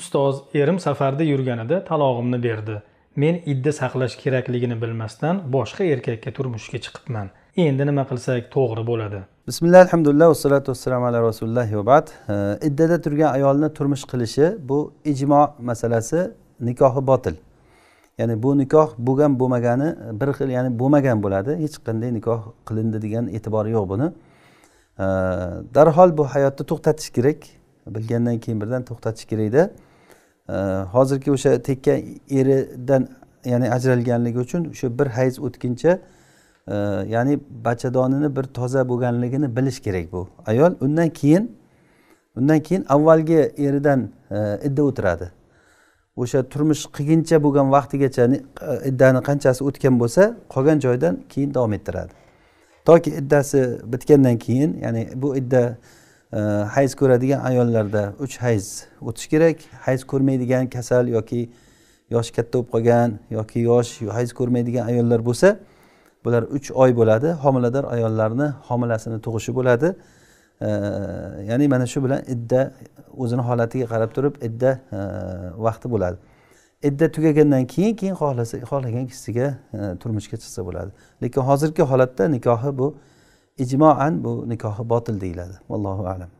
ustoz erim safarda yurganida talog'imni berdi men idda saqlash kerakligini bilmasdan boshqa erkakka turmushga chiqibman endi nima qilsak to'g'ri bo'ladi bismillah alhamdulillah vassalatu vassalamu ala rasulillah va bad iddada turgan ayolni turmush qilishi bu ijmo masalasi nikohi botil ya'ni bu nikoh bo'lgan bo'lmagani bir xil ya'ni bo'lmagan bo'ladi hech qanday nikoh qilindi degan e'tibor yo'q buni darhol bu hayotni to'xtatish kerak bilgandan keyin birdan to'xtatish kerakda hozirgi o'sha tekkan eridan ya'ni ajralganligi uchun o'sha bir hayz o'tguncha e, ya'ni bachadonini bir toza bo'lganligini bilish kerak bu ayol undan keyin undan keyin avvalgi eridan e, idda o'tiradi o'sha turmush qilguncha bo'lgan vaqtigacha e, iddani qanchasi o'tgan bo'lsa qolgan joydan keyin davom ettiradi toki iddasi bitgandan keyin ya'ni bu idda hayz ko'radigan ayollarda uch hayz o'tish kerak hayz ko'rmaydigan kasal yoki yoshi katta bo'lib qolgan yoki yosh hayz ko'rmaydigan ayollar bo'lsa bular uch oy bo'ladi homilador ayollarni homilasini tug'ishi bo'ladi ya'ni mana shu bilan idda o'zini holatiga qarab turib idda vaqti bo'ladi idda tugagandan keyin keyin xohlasa xohlagan kishisiga turmushga chiqsa bo'ladi lekin hozirgi holatda nikohi bu ijmoan bu nikohi botil deyiladi allohu alam